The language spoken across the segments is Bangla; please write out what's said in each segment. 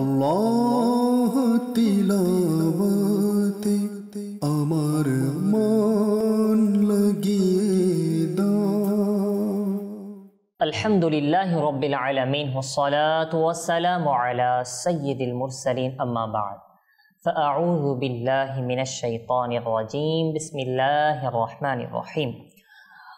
আল্লাহ أمر আমার মন লাগিয়ে الحمد لله رب العالمين والصلاة والسلام على سيد المرسلين أما بعد فأعوذ بالله من الشيطان الرجيم بسم الله الرحمن الرحيم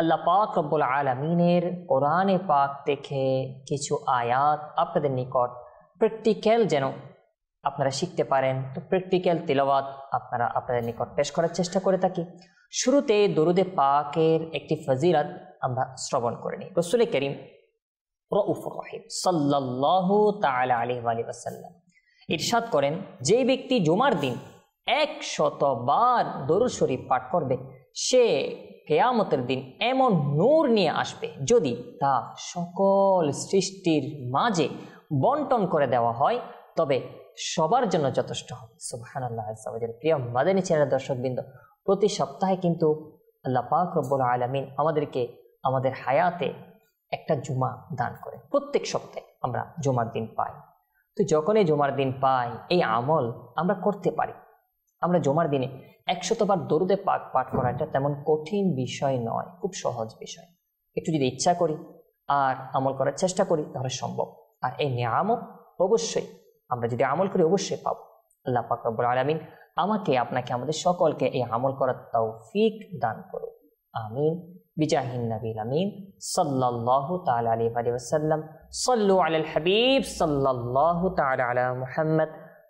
আল্লাহ পাক রব্বুল আলমিনের কোরআনে পাক দেখে কিছু আয়াত আপনাদের নিকট প্র্যাকটিক্যাল যেন আপনারা শিখতে পারেন তো প্র্যাকটিক্যাল তিলবাদ আপনারা আপনাদের নিকট পেশ করার চেষ্টা করে থাকি শুরুতে দরুদে পাকের একটি ফজিরাত আমরা শ্রবণ করে নিই রসুল করিম রউফুর রহিম সাল্লাহু তালা আলী আলী আসাল্লাম ইরশাদ করেন যে ব্যক্তি জুমার দিন একশতবার দরুদ শরীফ পাঠ করবে সে কেয়ামতের দিন এমন নূর নিয়ে আসবে যদি তা সকল সৃষ্টির মাঝে বন্টন করে দেওয়া হয় তবে সবার জন্য যথেষ্ট হবে সুবাহান আল্লাহ প্রিয় মাদানী চ্যানেল দর্শকবৃন্দ প্রতি সপ্তাহে কিন্তু আল্লাহ পাক রব্বুল আলমিন আমাদেরকে আমাদের হায়াতে একটা জুমা দান করে প্রত্যেক সপ্তাহে আমরা জুমার দিন পাই তো যখনই জুমার দিন পাই এই আমল আমরা করতে পারি আমরা জমার দিনে একশতবার দরুদে পাক পাঠ করা এটা তেমন কঠিন বিষয় নয় খুব সহজ বিষয় একটু যদি ইচ্ছা করি আর আমল করার চেষ্টা করি তাহলে সম্ভব আর এই নিয়ামও অবশ্যই আমরা যদি আমল করি অবশ্যই পাব আল্লাহ পাক রব্বুল আলামিন আমাকে আপনাকে আমাদের সকলকে এই আমল করার তৌফিক দান করুক আমিন বিজাহিন নবীল আমিন সাল্লাল্লাহু তাআলা আলাইহি ওয়া সাল্লাম সাল্লু আলাল হাবিব সাল্লাল্লাহু তাআলা আলা মুহাম্মদ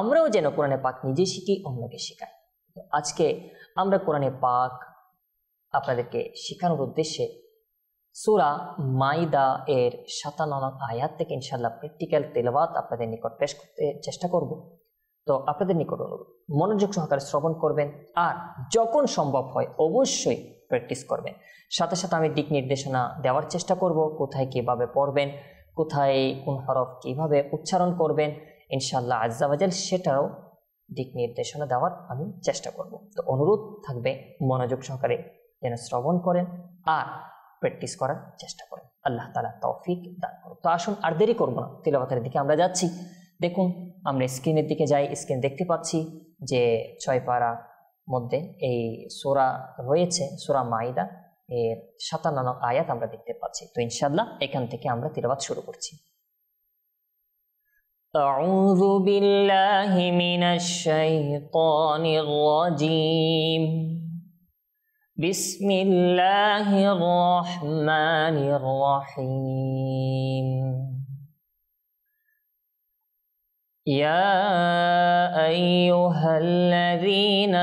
আমরাও যেন কোরআনে পাক নিজে শিখি অন্যকে শেখাই আজকে আমরা কোরআনে পাক আপনাদেরকে শেখানোর উদ্দেশ্যে সুরা মাইদা এর সাতান্ন আয়াত থেকে ইনশাল্লাহ প্র্যাকটিক্যাল তেলবাদ আপনাদের নিকট পেশ করতে চেষ্টা করব তো আপনাদের নিকট অনুরোধ মনোযোগ সহকারে শ্রবণ করবেন আর যখন সম্ভব হয় অবশ্যই প্র্যাকটিস করবেন সাথে সাথে আমি দিক নির্দেশনা দেওয়ার চেষ্টা করব কোথায় কীভাবে পড়বেন কোথায় কোন হরফ কীভাবে উচ্চারণ করবেন ইনশাল্লাহ আজ্জাবাজাল সেটাও দিক নির্দেশনা দেওয়ার আমি চেষ্টা করব তো অনুরোধ থাকবে মনোযোগ সহকারে যেন শ্রবণ করেন আর প্র্যাকটিস করার চেষ্টা করেন আল্লাহ তালা তৌফিক দান করুন তো আসুন আর দেরি করবো না তিলবাতের দিকে আমরা যাচ্ছি দেখুন আমরা স্ক্রিনের দিকে যাই স্ক্রিন দেখতে পাচ্ছি যে ছয় পাড়া মধ্যে এই সোরা রয়েছে সোরা মাইদা এর সাতান্ন আয়াত আমরা দেখতে পাচ্ছি তো ইনশাল্লাহ এখান থেকে আমরা তিলবাত শুরু করছি أعوذ بالله من الشيطان الرجيم بسم الله الرحمن الرحيم يا أيها الذين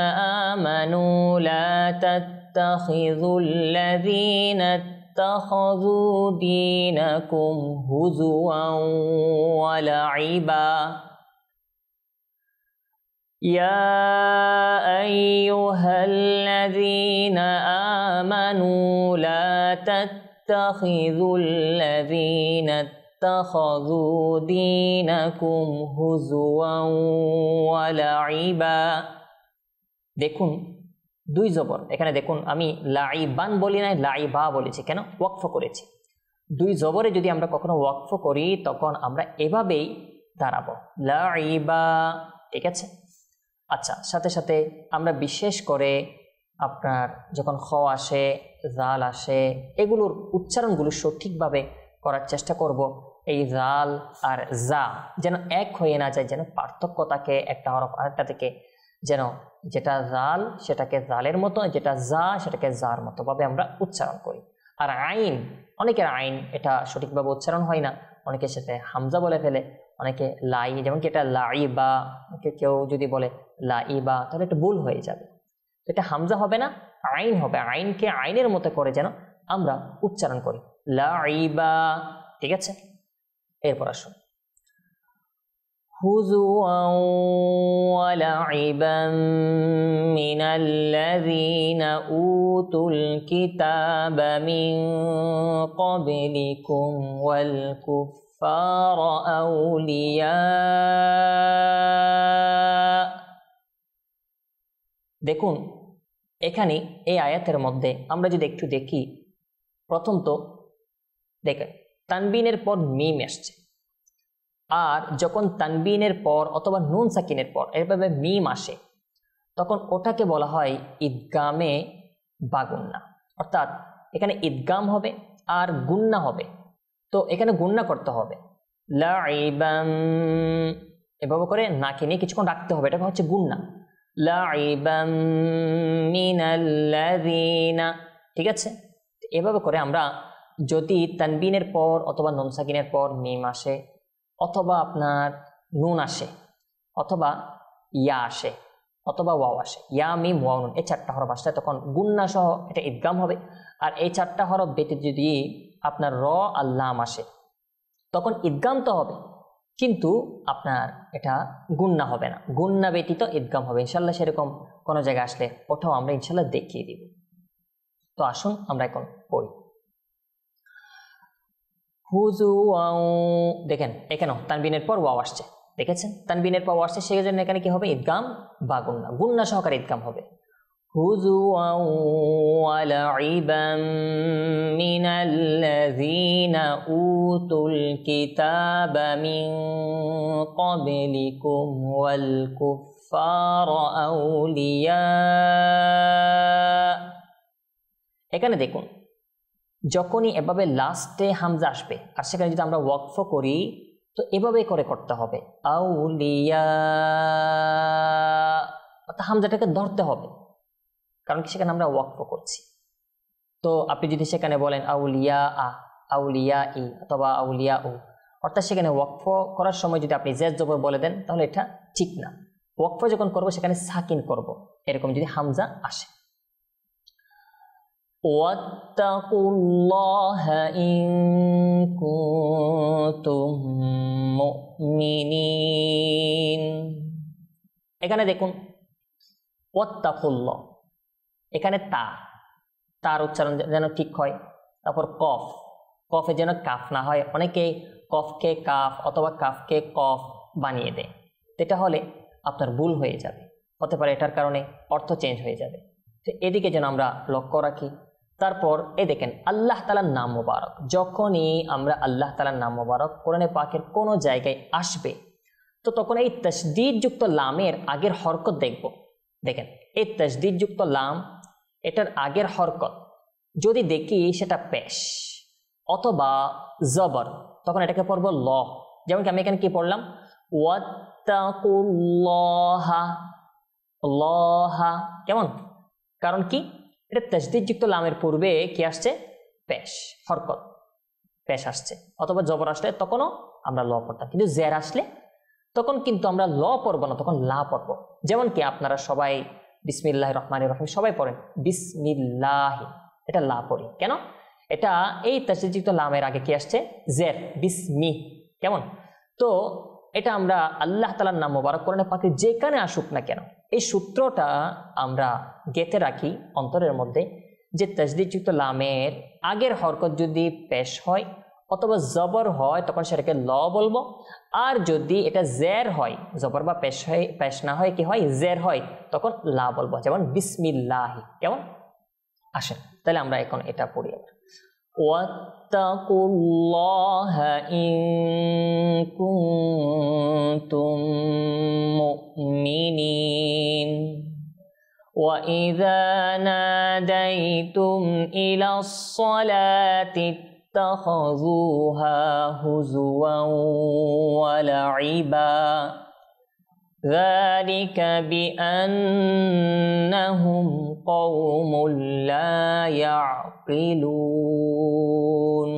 آمنوا لا تتخذوا الذين اتخذوا دينكم هزوا ولعبا يا ايها الذين امنوا لا تتخذوا الذين اتخذوا دينكم هزوا ولعبا দেখুন দুই জবর এখানে দেখুন আমি লাইবান বলি নাই লাইবা বলেছি কেন ওয়াকফ করেছি দুই জবরে যদি আমরা কখনো ওয়াকফ করি তখন আমরা এভাবেই দাঁড়াবো লাইবা ঠিক আছে আচ্ছা সাথে সাথে আমরা বিশেষ করে আপনার যখন খ আসে জাল আসে এগুলোর উচ্চারণগুলো সঠিকভাবে করার চেষ্টা করব এই জাল আর জা যেন এক হয়ে না যায় যেন পার্থক্য থাকে একটা হরফ আরেকটা থেকে যেন যেটা জাল সেটাকে জালের মতো যেটা যা সেটাকে যার মতোভাবে আমরা উচ্চারণ করি আর আইন অনেকের আইন এটা সঠিকভাবে উচ্চারণ হয় না অনেকের সাথে হামজা বলে ফেলে অনেকে লাই যেমন কি এটা লাই বা কেউ যদি বলে লাই বা তাহলে একটু ভুল হয়ে যাবে এটা হামজা হবে না আইন হবে আইনকে আইনের মতো করে যেন আমরা উচ্চারণ করি লাইবা ঠিক আছে এরপর আসুন هزوا ولعبا من الذين أوتوا الكتاب من قبلكم والكفار أولياء দেখুন এখানে এই আয়াতের মধ্যে আমরা যদি একটু দেখি প্রথম তো দেখেন তানবিনের পর মিম আসছে আর যখন তানবিনের পর অথবা নুন সাকিনের পর এভাবে মিম আসে তখন ওটাকে বলা হয় ঈদগামে বাগুন্না অর্থাৎ এখানে ঈদগাম হবে আর গুন্না হবে তো এখানে গুন্না করতে হবে এভাবে করে না নিয়ে কিছুক্ষণ রাখতে হবে এটা হচ্ছে গুন্না ঠিক আছে এভাবে করে আমরা যদি তানবিনের পর অথবা নমসাকিনের পর মিম আসে অথবা আপনার নুন আসে অথবা ইয়া আসে অথবা ওয়াও আসে ইয়া মিম ওয়াও নুন এই চারটা হরফ আসলে তখন গুন্না সহ এটা ইদগাম হবে আর এই চারটা হরফ বেতে যদি আপনার র আল্লাম আসে তখন ইদগাম তো হবে কিন্তু আপনার এটা গুন্না হবে না গুন্না ব্যতীত ইদগাম হবে ইনশাল্লাহ সেরকম কোনো জায়গায় আসলে ওটাও আমরা ইনশাল্লাহ দেখিয়ে দিব তো আসুন আমরা এখন পড়ি হুজু দেখেন এখানেও তানবিনের পর ওয়াও আসছে দেখেছেন তানবিনের পর আসছে সেই জন্য এখানে কি হবে ইদগাম বা গুন্না গুন্না সহকারে ইদগাম হবে হুজু মিনাল্লাযীনা উতুল কিতাবা মিন ক্বাবলিকুম ওয়াল কুফফার আউলিয়া এখানে দেখুন যখনই এভাবে লাস্টে হামজা আসবে আর সেখানে যদি আমরা ওয়াকফ করি তো এভাবে করে করতে হবে আউলিয়া অর্থাৎ হামজাটাকে ধরতে হবে কারণ কি সেখানে আমরা ওয়াকফ করছি তো আপনি যদি সেখানে বলেন আউলিয়া আ আউলিয়া ই অথবা আউলিয়া ও অর্থাৎ সেখানে ওয়াকফ করার সময় যদি আপনি জেজ জবর বলে দেন তাহলে এটা ঠিক না ওয়াকফ যখন করব সেখানে সাকিন করব এরকম যদি হামজা আসে واتقوا الله إن كنتم مؤمنين এখানে দেখুন ওয়াত্তাকুল্লাহ এখানে তা তার উচ্চারণ যেন ঠিক হয় তারপর কফ কফে যেন কাফ না হয় অনেকে কফকে কাফ অথবা কাফকে কফ বানিয়ে দেয় এটা হলে আপনার ভুল হয়ে যাবে হতে পারে এটার কারণে অর্থ চেঞ্জ হয়ে যাবে তো এদিকে যেন আমরা লক্ষ্য রাখি তারপর এ দেখেন আল্লাহ তালার নাম মুবারক যখনই আমরা আল্লাহ তালার নাম মুবারক কোরআনে পাকের কোনো জায়গায় আসবে তো তখন এই তসদিদযুক্ত লামের আগের হরকত দেখব দেখেন এই তসদিদযুক্ত লাম এটার আগের হরকত যদি দেখি সেটা পেশ অথবা জবর তখন এটাকে পড়ব ল যেমন কি আমি এখানে কি পড়লাম ওয়াত্তাকুল্লাহা লহা কেমন কারণ কি এটা তাজদিদযুক্ত লামের পূর্বে কি আসছে পেশ হরকত পেশ আসছে অথবা জবর আসলে তখনও আমরা ল পড়তাম কিন্তু জের আসলে তখন কিন্তু আমরা ল পড়বো না তখন লা পড়ব যেমন কি আপনারা সবাই বিসমিল্লাহ রহমান রহমান সবাই পড়েন বিসমিল্লাহি এটা লা পড়ি কেন এটা এই তাজদিদযুক্ত লামের আগে কি আসছে জের বিসমি কেমন তো এটা আমরা আল্লাহ তালার নাম মোবারক করেন পাখি যেখানে আসুক না কেন এই সূত্রটা আমরা গেতে রাখি অন্তরের মধ্যে যে তাজদিদযুক্ত লামের আগের হরকত যদি পেশ হয় অথবা জবর হয় তখন সেটাকে ল বলবো আর যদি এটা জের হয় জবর বা পেশ হয় পেশ না হয় কি হয় জের হয় তখন লা বলবো যেমন বিসমিল্লাহি কেমন আসেন তাহলে আমরা এখন এটা পড়ি واتقوا الله إن كنتم مؤمنين وإذا ناديتم إلى الصلاة اتخذوها هزوا ولعبا ذلك بأنهم قوم لا يعلمون تعقلون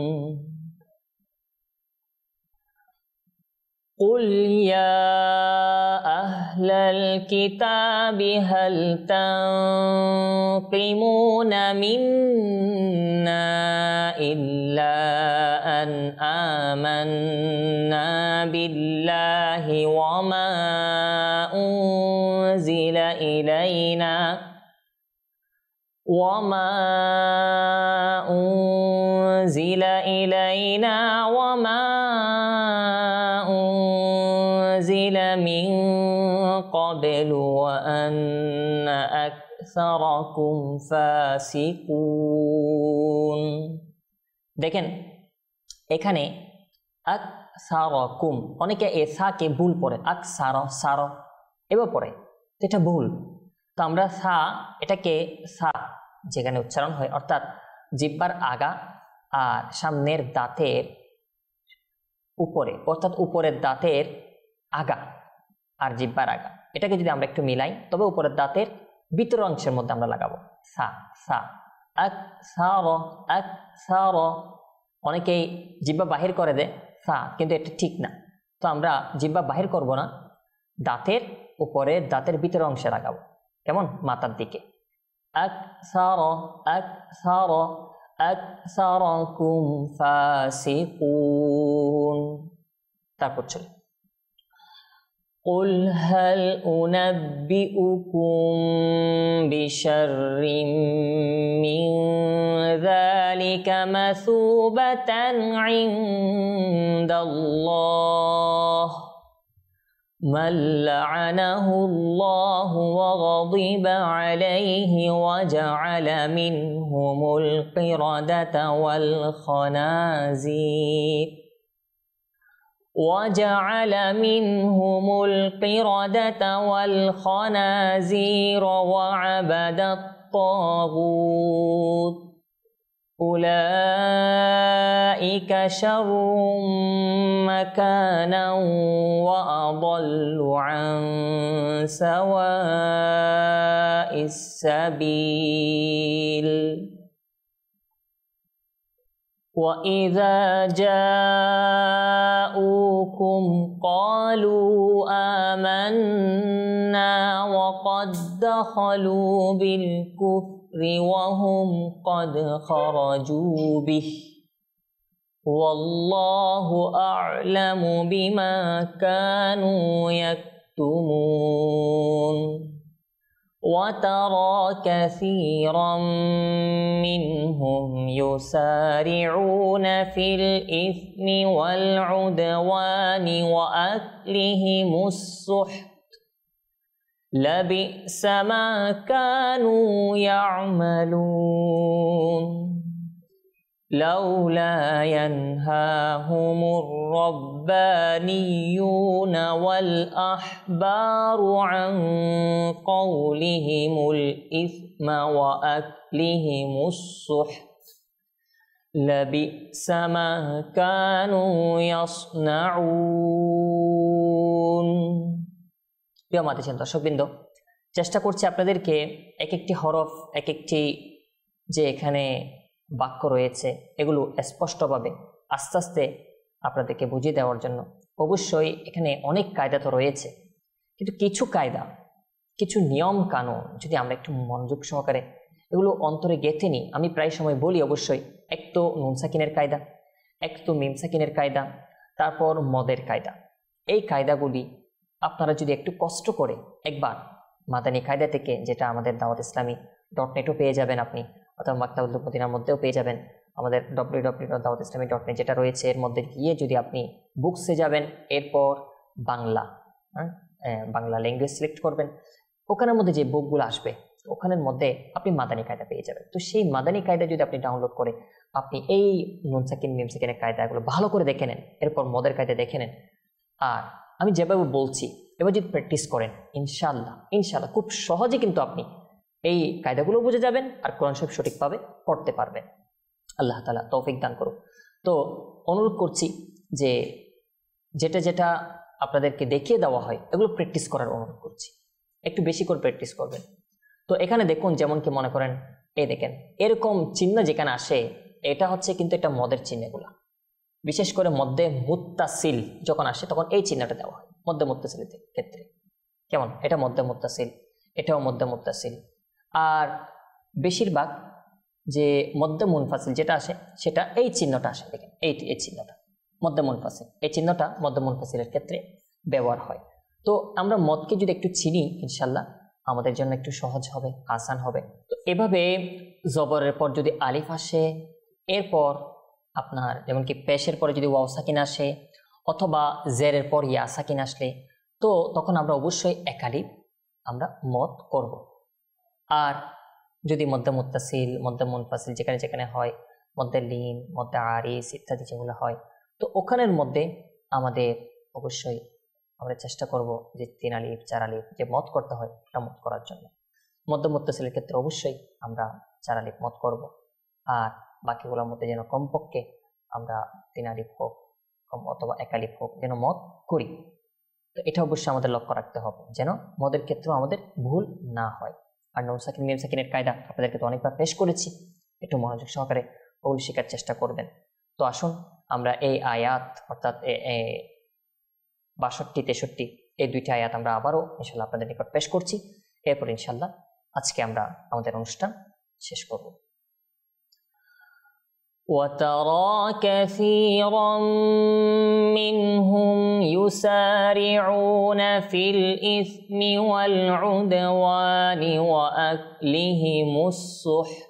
قل يا أهل الكتاب هل تنقمون منا إلا أن آمنا بالله وما أنزل إلينا وما علينا وما أنزل من قبل وأن أكثركم فاسقون দেখেন এখানে আক সারকুম অনেকে এ সাকে ভুল পড়ে আক সার সার এবার পড়ে এটা ভুল তো আমরা সা এটাকে সা যেখানে উচ্চারণ হয় অর্থাৎ জিব্বার আগা আর সামনের দাঁতের উপরে অর্থাৎ উপরের দাঁতের আগা আর জিব্বার আগা এটাকে যদি আমরা একটু মিলাই তবে উপরের দাঁতের ভিতর অংশের মধ্যে আমরা লাগাবো সা সা এক সা র এক সা র অনেকেই জিব্বা বাহির করে দে সা কিন্তু এটা ঠিক না তো আমরা জিব্বা বাহির করব না দাঁতের উপরে দাঁতের ভিতর অংশে লাগাবো কেমন মাথার দিকে এক সা র এক সা র أكثركم فاسقون তারপর قل هل أنبئكم بشر من ذلك مثوبة عند الله من لعنه الله وغضب عليه وجعل منهم القردة والخنازير وجعل منهم القردة والخنازير وعبد الطاغوت أولئك شر مكانا وأضل عن سواء السبيل وإذا جاءوكم قالوا آمنا وقد دخلوا بالكفر الذكر وهم قد خرجوا به والله أعلم بما كانوا يكتمون وترى كثيرا منهم يسارعون في الإثم والعدوان وأكلهم السحت لبئس ما كانوا يعملون لولا ينهاهم الربانيون والأحبار عن قولهم الإثم وأكلهم السحت لبئس ما كانوا يصنعون প্রিয় মাতিছেন দর্শকবৃন্দ চেষ্টা করছি আপনাদেরকে এক একটি হরফ এক একটি যে এখানে বাক্য রয়েছে এগুলো স্পষ্টভাবে আস্তে আস্তে আপনাদেরকে বুঝিয়ে দেওয়ার জন্য অবশ্যই এখানে অনেক কায়দা তো রয়েছে কিন্তু কিছু কায়দা কিছু নিয়ম কানুন যদি আমরা একটু মনোযোগ সহকারে এগুলো অন্তরে গেঁথে নিই আমি প্রায় সময় বলি অবশ্যই এক তো নুনসাকিনের কায়দা এক তো মিমসাকিনের কায়দা তারপর মদের কায়দা এই কায়দাগুলি আপনারা যদি একটু কষ্ট করে একবার মাদানী কায়দা থেকে যেটা আমাদের দাওয়াত ইসলামী ডট নেটও পেয়ে যাবেন আপনি অথবা মাক্তাউদ্দুল মদিনার মধ্যেও পেয়ে যাবেন আমাদের ডব্লিউ ডব্লিউ ডট দাওয়াত ইসলামী ডট নেট যেটা রয়েছে এর মধ্যে গিয়ে যদি আপনি বুকসে যাবেন এরপর বাংলা হ্যাঁ বাংলা ল্যাঙ্গুয়েজ সিলেক্ট করবেন ওখানের মধ্যে যে বুকগুলো আসবে ওখানের মধ্যে আপনি মাদানী কায়দা পেয়ে যাবেন তো সেই মাদানী কায়দা যদি আপনি ডাউনলোড করে আপনি এই নুন সাকিন মিম সাকিনের কায়দাগুলো ভালো করে দেখে নেন এরপর মদের কায়দা দেখে নেন আর আমি যেভাবে বলছি এবার যদি প্র্যাকটিস করেন ইনশাল্লাহ ইনশাল্লাহ খুব সহজে কিন্তু আপনি এই কায়দাগুলো বুঝে যাবেন আর কোরআন সাহেব সঠিকভাবে পড়তে পারবেন আল্লাহ তালা তৌফিক দান করুক তো অনুরোধ করছি যে যেটা যেটা আপনাদেরকে দেখিয়ে দেওয়া হয় এগুলো প্র্যাকটিস করার অনুরোধ করছি একটু বেশি করে প্র্যাকটিস করবেন তো এখানে দেখুন যেমন কি মনে করেন এই দেখেন এরকম চিহ্ন যেখানে আসে এটা হচ্ছে কিন্তু একটা মদের চিহ্নগুলা বিশেষ করে মধ্যে মুত্তাসিল যখন আসে তখন এই চিহ্নটা দেওয়া হয় মধ্যে মুত্তাসিলের ক্ষেত্রে কেমন এটা মধ্যে মুত্তাসিল এটাও মধ্যে মুত্তাসিল আর বেশিরভাগ যে মধ্যে মুনফাসিল যেটা আসে সেটা এই চিহ্নটা আসে দেখেন এই এই চিহ্নটা মধ্যে মুনফাসিল এই চিহ্নটা মধ্যে মুনফাসিলের ক্ষেত্রে ব্যবহার হয় তো আমরা মদকে যদি একটু চিনি ইনশাল্লাহ আমাদের জন্য একটু সহজ হবে আসান হবে তো এভাবে জবরের পর যদি আলিফ আসে এরপর আপনার যেমন কি পেশের পরে যদি ওয়াও সাকিন আসে অথবা জেরের পর ইয়া সাকিন আসলে তো তখন আমরা অবশ্যই একালিপ আমরা মত করব। আর যদি মধ্যে মুতাসিল মধ্যে মুনফাসিল যেখানে যেখানে হয় মধ্যে লিন মধ্যে আরিস ইত্যাদি যেগুলো হয় তো ওখানের মধ্যে আমাদের অবশ্যই আমরা চেষ্টা করব যে তিন আলিপ চার আলিপ যে মত করতে হয় এটা মত করার জন্য মধ্যে ক্ষেত্রে অবশ্যই আমরা চার আলিপ মত করব আর বাকিগুলোর মধ্যে যেন কমপক্ষে আমরা তিন আলিপ হোক অথবা এক হোক যেন মত করি তো এটা অবশ্যই আমাদের লক্ষ্য রাখতে হবে যেন মদের ক্ষেত্রে আমাদের ভুল না হয় আর নৌ সাকিন মিম সাকিনের কায়দা আপনাদেরকে তো অনেকবার পেশ করেছি একটু মনোযোগ সহকারে ওগুলি শেখার চেষ্টা করবেন তো আসুন আমরা এই আয়াত অর্থাৎ বাষট্টি তেষট্টি এই দুইটি আয়াত আমরা আবারও ইনশাল্লাহ আপনাদের নিকট পেশ করছি এরপর ইনশাল্লাহ আজকে আমরা আমাদের অনুষ্ঠান শেষ করবো وترى كثيرا منهم يسارعون في الإثم والعدوان وأكلهم السحت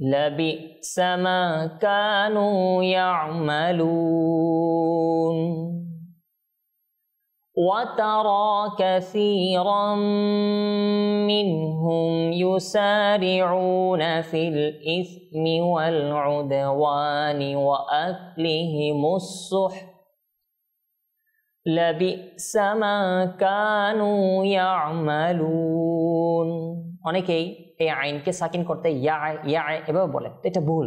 لبئس ما كانوا يعملون وترى كثيرا منهم يسارعون في الإثم والعدوان وأكلهم السحت لبئس ما كانوا يعملون অনেকেই এই আইনকে সাকিন করতে ইয়া ইয়া এভাবে বলে এটা ভুল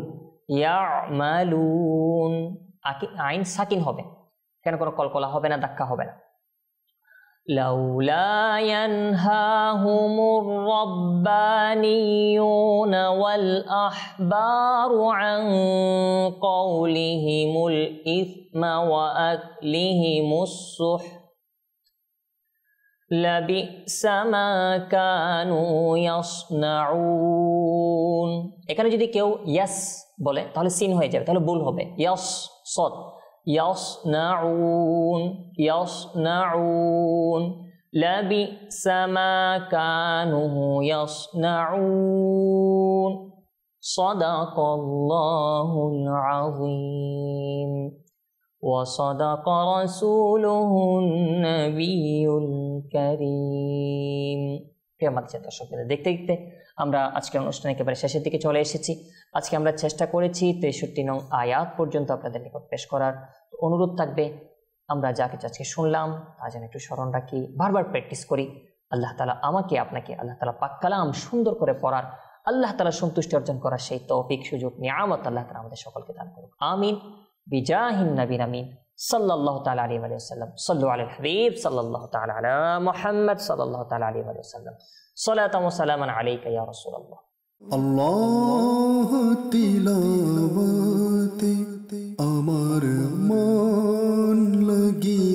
ইয়ামালুন আইন সাকিন হবে কেন কোনো কলকলা হবে না ধাক্কা হবে না لولا ينهاهم الربانيون والأحبار عن قولهم الإثم وأكلهم السحت لبئس ما كانوا يصنعون এখানে যদি কেউ ইয়াস বলে তাহলে সিন হয়ে যাবে তাহলে ভুল হবে ইয়াস সদ يصنعون يصنعون لبئس ما كانوا يصنعون صدق الله العظيم وصدق رسوله النبي الكريم প্রিয় মাদ্রাসা দর্শকদের دكتور আমরা আজকের অনুষ্ঠান একেবারে শেষের দিকে চলে এসেছি আজকে আমরা চেষ্টা করেছি তেষট্টি নং আয়াত পর্যন্ত আপনাদের নিকট পেশ করার অনুরোধ থাকবে আমরা যা কিছু আজকে শুনলাম তা যেন একটু স্মরণ রাখি বারবার প্র্যাকটিস করি আল্লাহ তালা আমাকে আপনাকে আল্লাহ তালা পাক্কালাম সুন্দর করে পড়ার আল্লাহ তালা সন্তুষ্টি অর্জন করার সেই তৌফিক সুযোগ নিয়ামত আল্লাহ তালা আমাদের সকলকে দান করুক আমিন বিজাহিন নবীন আমিন সাল্লাহ তাল আলী আলিয়া সাল্লু আল হাবিব সাল্লাহ তাল আলা মোহাম্মদ সাল্লাহ তাল আলী আলিয়া সাল্লাম صلاة وسلام عليك يا رسول الله الله تلاوتي أمر من لگی